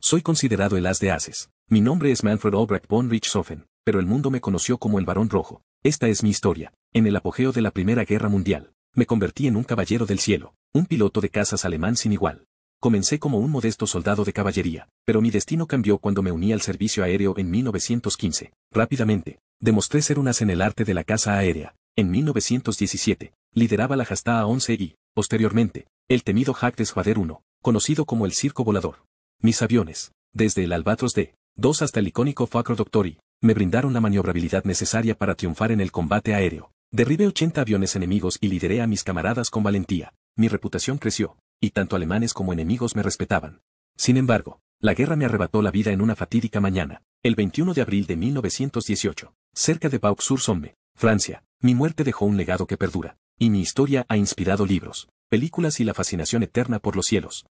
Soy considerado el as de ases. Mi nombre es Manfred Albrecht von Richthofen, pero el mundo me conoció como el Varón Rojo. Esta es mi historia. En el apogeo de la Primera Guerra Mundial, me convertí en un caballero del cielo, un piloto de cazas alemán sin igual. Comencé como un modesto soldado de caballería, pero mi destino cambió cuando me uní al servicio aéreo en 1915. Rápidamente, demostré ser un as en el arte de la caza aérea. En 1917, lideraba la Jasta A-11 y, posteriormente, el temido Hack de 1, conocido como el Circo Volador. Mis aviones, desde el Albatros d 2 hasta el icónico Facro Doctori, me brindaron la maniobrabilidad necesaria para triunfar en el combate aéreo. Derribé 80 aviones enemigos y lideré a mis camaradas con valentía. Mi reputación creció, y tanto alemanes como enemigos me respetaban. Sin embargo, la guerra me arrebató la vida en una fatídica mañana, el 21 de abril de 1918, cerca de Vaux-sur-Somme, Francia. Mi muerte dejó un legado que perdura, y mi historia ha inspirado libros, películas y la fascinación eterna por los cielos.